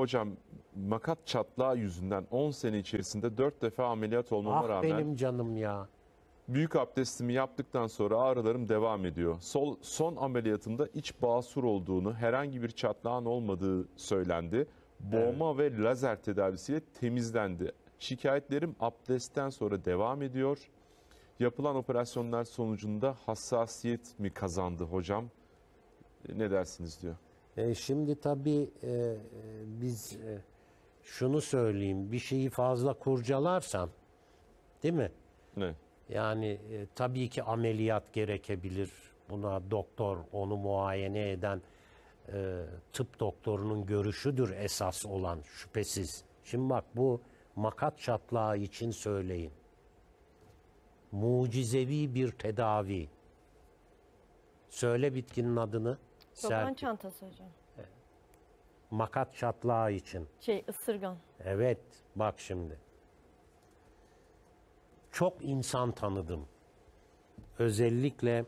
hocam makat çatlağı yüzünden 10 sene içerisinde 4 defa ameliyat olmama ah rağmen benim canım ya. Büyük abdestimi yaptıktan sonra ağrılarım devam ediyor. Sol, son ameliyatımda iç basur olduğunu, herhangi bir çatlağın olmadığı söylendi. Boğma evet. ve lazer tedavisiyle temizlendi. Şikayetlerim abdestten sonra devam ediyor. Yapılan operasyonlar sonucunda hassasiyet mi kazandı hocam? Ne dersiniz diyor. E, şimdi tabii e, e, biz e, şunu söyleyeyim. Bir şeyi fazla kurcalarsam değil mi? Ne? Yani e, tabii ki ameliyat gerekebilir. Buna doktor, onu muayene eden e, tıp doktorunun görüşüdür esas olan şüphesiz. Şimdi bak bu makat çatlağı için söyleyin. Mucizevi bir tedavi. Söyle bitkinin adını. Çoban serpi. çantası hocam. Makat çatlağı için. Şey ısırgan. Evet bak şimdi. Çok insan tanıdım. Özellikle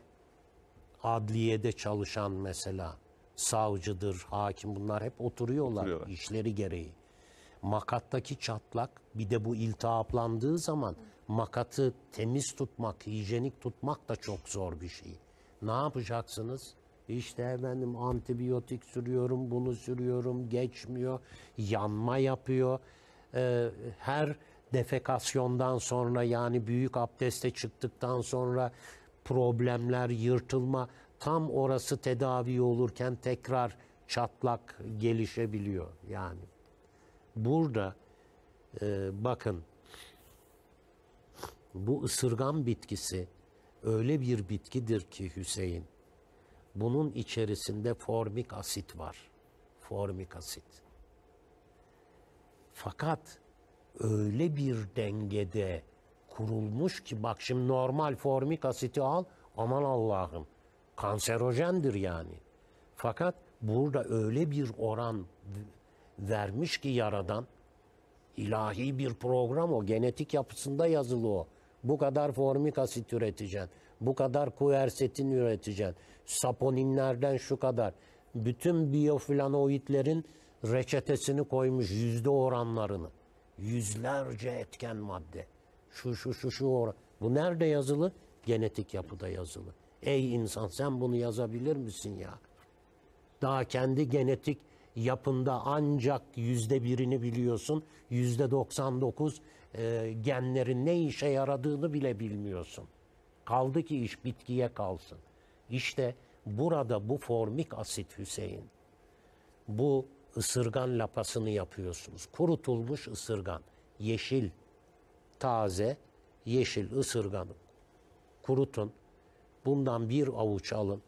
adliyede çalışan mesela savcıdır, hakim bunlar hep oturuyorlar, oturuyorlar. işleri gereği. Makattaki çatlak bir de bu iltihaplandığı zaman makatı temiz tutmak, hijyenik tutmak da çok zor bir şey. Ne yapacaksınız? İşte efendim antibiyotik sürüyorum, bunu sürüyorum, geçmiyor, yanma yapıyor. Ee, her defekasyondan sonra yani büyük abdeste çıktıktan sonra problemler, yırtılma tam orası tedavi olurken tekrar çatlak gelişebiliyor yani. Burada e, bakın bu ısırgan bitkisi öyle bir bitkidir ki Hüseyin bunun içerisinde formik asit var. Formik asit. Fakat öyle bir dengede kurulmuş ki bak şimdi normal formik asiti al aman Allah'ım kanserojendir yani. Fakat burada öyle bir oran vermiş ki yaradan ilahi bir program o genetik yapısında yazılı o. Bu kadar formik asit üreteceksin bu kadar kuersetin üreteceksin. Saponinlerden şu kadar. Bütün biyoflanoidlerin reçetesini koymuş yüzde oranlarını. Yüzlerce etken madde. Şu şu şu şu oran. Bu nerede yazılı? Genetik yapıda yazılı. Ey insan sen bunu yazabilir misin ya? Daha kendi genetik yapında ancak yüzde birini biliyorsun. Yüzde 99 e, genlerin ne işe yaradığını bile bilmiyorsun. Kaldı ki iş bitkiye kalsın. İşte burada bu formik asit Hüseyin. Bu ısırgan lapasını yapıyorsunuz. Kurutulmuş ısırgan, yeşil, taze, yeşil ısırganı kurutun. Bundan bir avuç alın.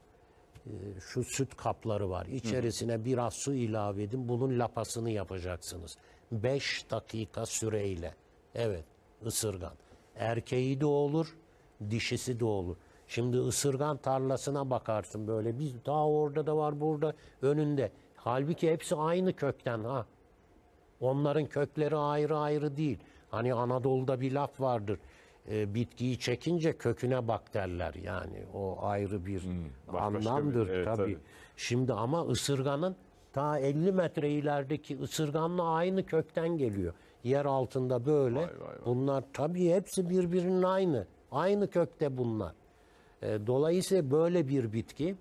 Ee, şu süt kapları var. İçerisine biraz su ilave edin. Bunun lapasını yapacaksınız. 5 dakika süreyle. Evet, ısırgan. Erkeği de olur, dişisi de olur. Şimdi ısırgan tarlasına bakarsın böyle biz daha orada da var burada önünde. Halbuki hepsi aynı kökten ha. Onların kökleri ayrı ayrı değil. Hani Anadolu'da bir laf vardır. E, bitkiyi çekince köküne bak derler yani. O ayrı bir hmm, anlamdır bir, evet, tabii. tabii. Şimdi ama ısırganın ta 50 metre ilerideki ısırganla aynı kökten geliyor. Yer altında böyle. Vay, vay, vay. Bunlar tabii hepsi birbirinin aynı. Aynı kökte bunlar. E, dolayısıyla böyle bir bitki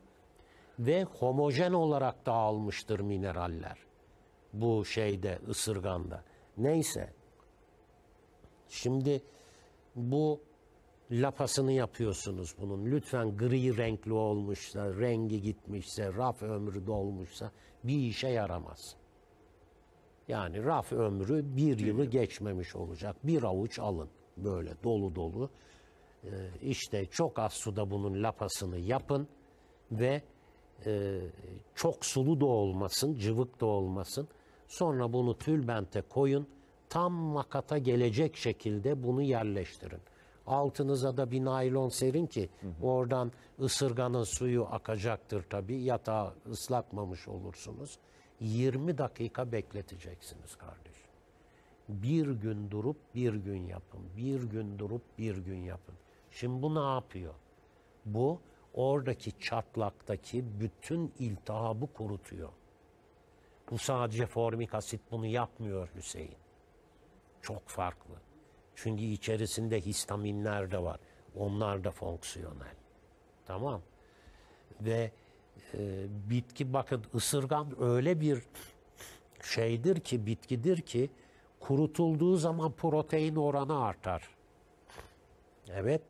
ve homojen olarak dağılmıştır mineraller. Bu şeyde ısırganda. Neyse. Şimdi bu lapasını yapıyorsunuz bunun. Lütfen gri renkli olmuşsa, rengi gitmişse, raf ömrü dolmuşsa bir işe yaramaz. Yani raf ömrü bir yılı geçmemiş olacak. Bir avuç alın böyle dolu dolu. Ee, işte çok az suda bunun lapasını yapın ve e, çok sulu da olmasın, cıvık da olmasın. Sonra bunu tülbente koyun, tam makata gelecek şekilde bunu yerleştirin. Altınıza da bir naylon serin ki hı oradan ısırganın suyu akacaktır tabii. Yatağı ıslatmamış olursunuz. 20 dakika bekleteceksiniz kardeş. Bir gün durup bir gün yapın. Bir gün durup bir gün yapın. Şimdi bu ne yapıyor? Bu oradaki çatlaktaki bütün iltihabı kurutuyor. Bu sadece formik asit bunu yapmıyor Hüseyin. Çok farklı. Çünkü içerisinde histaminler de var. Onlar da fonksiyonel. Tamam. Ve e, bitki bakın ısırgan öyle bir şeydir ki bitkidir ki kurutulduğu zaman protein oranı artar. Evet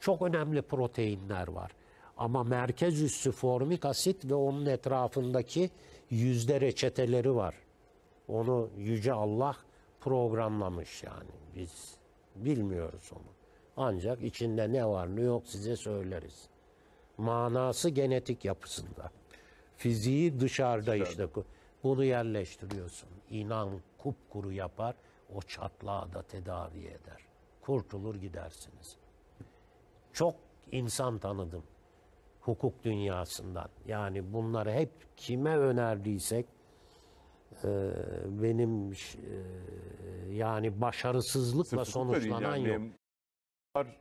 çok önemli proteinler var. Ama merkez üssü formik asit ve onun etrafındaki yüzde reçeteleri var. Onu Yüce Allah programlamış yani. Biz bilmiyoruz onu. Ancak içinde ne var ne yok size söyleriz. Manası genetik yapısında. Fiziği dışarıda Dışarı. işte. Bunu yerleştiriyorsun. İnan kupkuru yapar, o çatlağı da tedavi eder. Kurtulur gidersiniz.'' çok insan tanıdım hukuk dünyasından. Yani bunları hep kime önerdiysek e, benim e, yani başarısızlıkla Sırf sonuçlanan yok. Var.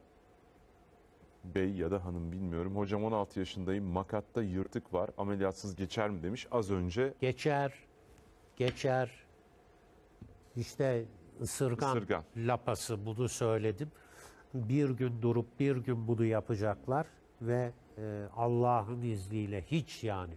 Bey ya da hanım bilmiyorum. Hocam 16 yaşındayım. Makatta yırtık var. Ameliyatsız geçer mi demiş az önce. Geçer. Geçer. İşte ısırgan, ısırgan. lapası bunu söyledim bir gün durup bir gün bunu yapacaklar ve e, Allah'ın izniyle hiç yani